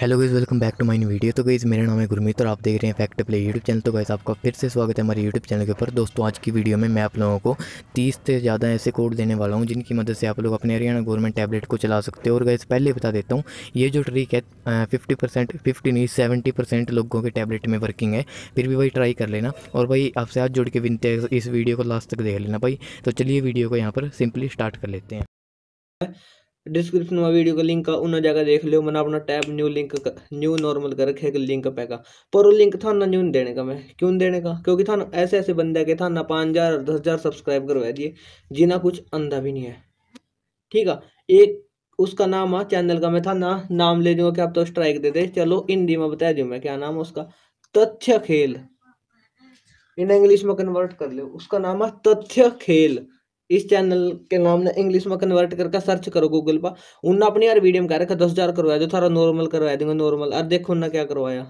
hello guys welcome back to new video तो guys मेरा नाम है गुरमीत और आप देख रहे हैं फैक्ट प्ले यूट्यूब चैनल तो गाइज़ आपका फिर से स्वागत है हमारे यूट्यूब चैनल के ऊपर दोस्तों आज की वीडियो में मैं आप लोगों को 30 से ज़्यादा ऐसे कोड देने वाला हूं जिनकी मदद से आप लोग अपने हरियाणा गवर्नमेंट टैबलेट को चला सकते हो और गाइज़ पहले बता देता हूँ ये जो ट्रिक है फिफ्टी परसेंट फिफ्टी नहीं सेवेंटी परसेंट लोगों के टैबलेट में वर्किंग है फिर भी भाई ट्राई कर लेना और भाई आपसे हाथ जोड़ के विनती इस वीडियो को लास्ट तक देख लेना भाई तो चलिए वीडियो को यहाँ पर सिंपली स्टार्ट कर लेते हैं डिस्क्रिप्शन में वीडियो का लिंक का उन्होंने जाकर देख लियो मैंने अपना टैब न्यू लिंक का न्यू नॉर्मल कर रखे लिंक पैगा पर वो लिंक था ना न्यू देने का मैं क्यों देने का क्योंकि था ना ऐसे ऐसे बंदे के था ना पाँच हज़ार दस हज़ार सब्सक्राइब करवा दिए जिना कुछ अंधा भी नहीं है ठीक है एक उसका नाम आ चैनल का मैं था ना नाम ले दूंगा कि आप तो स्ट्राइक दे दे चलो हिंदी में बता दूँ मैं क्या नाम है उसका तथ्य खेल इन इंग्लिश में कन्वर्ट कर लो उसका नाम है तथ्य खेल इस चैनल के नाम ने इंग्लिश में कन्वर्ट करके सर्च करो गूगल पर उनने अपनी यार वीडियो में कह रखा दस हज़ार करवाया जो थारा नॉर्मल करवाया देंगे नॉर्मल अरे देखो उन्हें क्या करवाया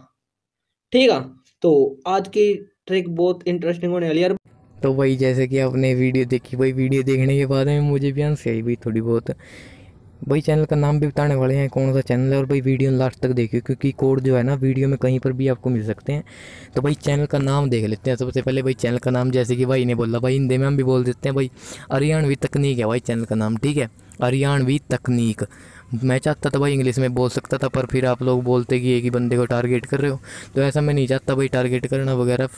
ठीक है तो आज की ट्रिक बहुत इंटरेस्टिंग होने वाली यार तो वही जैसे कि आपने वीडियो देखी वही वीडियो देखने के बाद में मुझे भी हंसी आई भाई थोड़ी बहुत भाई चैनल का नाम भी बताने वाले हैं कौन सा चैनल है और भाई वीडियो लास्ट तक देखिए क्योंकि कोड जो है ना वीडियो में कहीं पर भी आपको मिल सकते हैं तो भाई चैनल का नाम देख लेते हैं सबसे पहले भाई चैनल का नाम जैसे कि भाई ने बोला भाई हिंदी में हम भी बोल देते हैं भाई हरियाणवी तकनीक है भाई चैनल का नाम ठीक है हरियाणवी तकनीक मैं चाहता था भाई इंग्लिश में बोल सकता था पर फिर आप लोग बोलते कि एक ही बंदे को टारगेट कर रहे हो तो ऐसा मैं नहीं चाहता भाई टारगेट करना वगैरह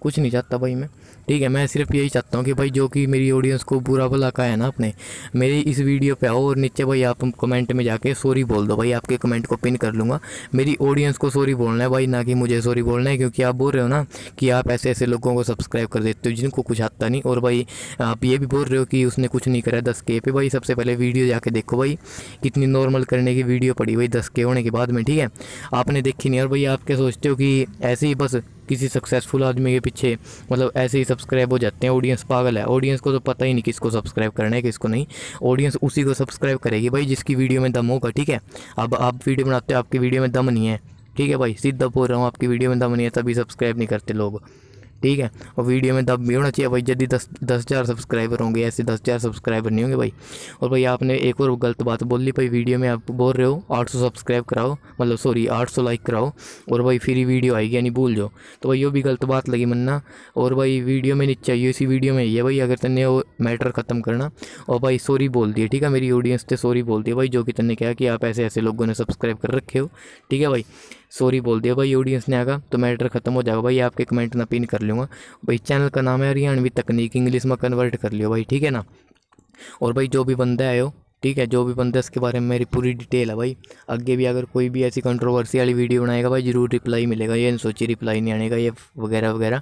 कुछ नहीं चाहता भाई मैं ठीक है मैं सिर्फ यही चाहता हूँ कि भाई जो कि मेरी ऑडियंस को बुरा भला का है ना अपने मेरी इस वीडियो पे आओ और नीचे भाई आप कमेंट में जाके सॉरी बोल दो भाई आपके कमेंट को पिन कर लूँगा मेरी ऑडियंस को सॉरी बोलना है भाई ना कि मुझे सॉरी बोलना है क्योंकि आप बोल रहे हो ना कि आप ऐसे ऐसे लोगों को सब्सक्राइब कर देते हो जिनको कुछ आता नहीं और भाई आप ये भी बोल रहे हो कि उसने कुछ नहीं करा दस के पे भाई सबसे पहले वीडियो जाके देखो भाई कितनी नॉर्मल करने की वीडियो पड़ी भाई दस के होने के बाद में ठीक है आपने देखी नहीं और भाई आप क्या सोचते हो कि ऐसे ही बस किसी सक्सेसफुल आदमी के पीछे मतलब ऐसे ही सब्सक्राइब हो जाते हैं ऑडियंस पागल है ऑडियंस को तो पता ही नहीं किसको सब्सक्राइब करना है किसको नहीं ऑडियंस उसी को सब्सक्राइब करेगी भाई जिसकी वीडियो में दम होगा ठीक है अब आप वीडियो बनाते हो आपकी वीडियो में दम नहीं है ठीक है भाई सीधा बोल रहा हूँ आपकी वीडियो में दम नहीं है तभी सब्सक्राइब नहीं करते लोग ठीक है और वीडियो में दब भी होना चाहिए भाई यदि दस दस हज़ार सब्सक्राइबर होंगे ऐसे दस हज़ार सब्सक्राइबर नहीं होंगे भाई और भाई आपने एक और गलत बात बोल ली भाई वीडियो में आप बोल रहे हो आठ सौ सब्सक्राइब कराओ मतलब सॉरी आठ सौ लाइक कराओ और भाई फिर वीडियो आएगी यानी भूल जाओ तो भाई यो भी गलत बात लगी मनना और भाई वीडियो में नहीं चाहिए इसी वीडियो में ये है भाई अगर तेने वो मैटर ख़त्म करना और भाई सॉरी बोल दिए ठीक है मेरी ऑडियंस से सॉरी बोल दिए भाई जो कि तेने कहा कि आप ऐसे ऐसे लोगों ने सब्सक्राइब कर रखे हो ठीक है भाई सॉरी बोल दिया भाई ऑडियंस ने आगा तो मैटर ख़त्म हो जाएगा भाई आपके कमेंट ना पिन कर लूँगा भाई चैनल का नाम है हरियाणवी तकनीक इंग्लिश में कन्वर्ट कर लियो भाई ठीक है ना और भाई जो भी बंदा आयो ठीक है जो भी बंदा इसके बारे में मेरी पूरी डिटेल है भाई आगे भी अगर कोई भी ऐसी कंट्रोवर्सी वाली वीडियो बनाएगा भाई ज़रूर रिप्लाई मिलेगा ये नहीं सोची रिप्लाई नहीं आनेगा ये वगैरह वगैरह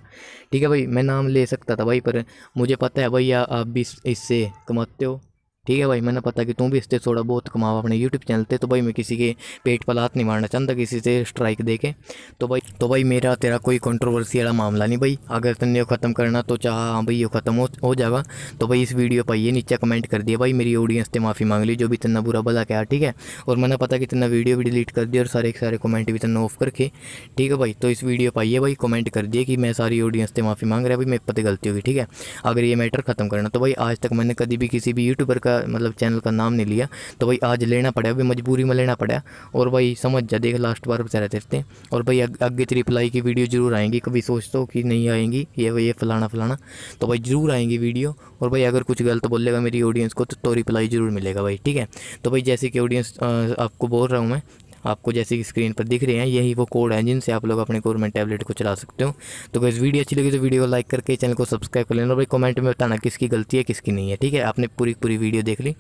ठीक है भाई मैं नाम ले सकता था भाई पर मुझे पता है भाई आप भी इससे कमाते हो ठीक है भाई मैंने पता कि तू भी इससे थोड़ा बहुत कमाओ अपने यूट्यूब चैनल पर तो भाई मैं किसी के पेट पर हाथ नहीं मारना चाहता किसी से स्ट्राइक दे के तो भाई तो भाई मेरा तेरा कोई कॉन्ट्रोवर्सी वाला मामला नहीं भाई अगर तुमने ख़त्म करना तो चाह हाँ भाई ये ख़त्म हो, जाएगा तो भाई इस वीडियो पर ये नीचे कमेंट कर दिया भाई मेरी ऑडियंस से माफ़ी मांग ली जो भी इतना बुरा भला क्या ठीक है और मैंने पता कि इतना वीडियो भी डिलीट कर दिया और सारे सारे कमेंट भी तना ऑफ करके ठीक है भाई तो इस वीडियो पर आइए भाई कमेंट कर दिए कि मैं सारी ऑडियंस से माफ़ी मांग रहा भाई मेरे पता गलती होगी ठीक है अगर ये मैटर ख़त्म करना तो भाई आज तक मैंने कभी भी किसी भी यूट्यूबर का मेरा मतलब चैनल का नाम नहीं लिया तो भाई आज लेना पड़ा अभी मजबूरी में लेना पड़ा और भाई समझ जा देख लास्ट बार बेचारा तेरते और भाई आगे तेरी रिप्लाई की वीडियो ज़रूर आएंगी कभी सोचते हो कि नहीं आएंगी ये ये फलाना फलाना तो भाई ज़रूर आएंगी वीडियो और भाई अगर कुछ गलत बोलेगा मेरी ऑडियंस को तो रिप्लाई तो ज़रूर मिलेगा भाई ठीक है तो भाई जैसे कि ऑडियंस आपको बोल रहा हूँ मैं आपको जैसे कि स्क्रीन पर दिख रहे हैं यही वो कोड है जिनसे आप लोग अपने गवर्नमेंट टैबलेट को चला सकते हो तो बस वीडियो अच्छी लगी तो वीडियो को लाइक करके चैनल को सब्सक्राइब कर लेना भाई कमेंट में बताना किसकी गलती है किसकी नहीं है ठीक है आपने पूरी पूरी वीडियो देख ली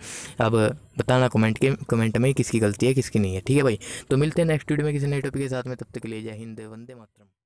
अब बताना कमेंट के कमेंट में किसकी गलती है किसकी नहीं है ठीक है भाई तो मिलते हैं नेक्स्ट वीडियो में किसी नए टॉपिक के साथ में तब तक के लिए जय हिंद वंदे मातरम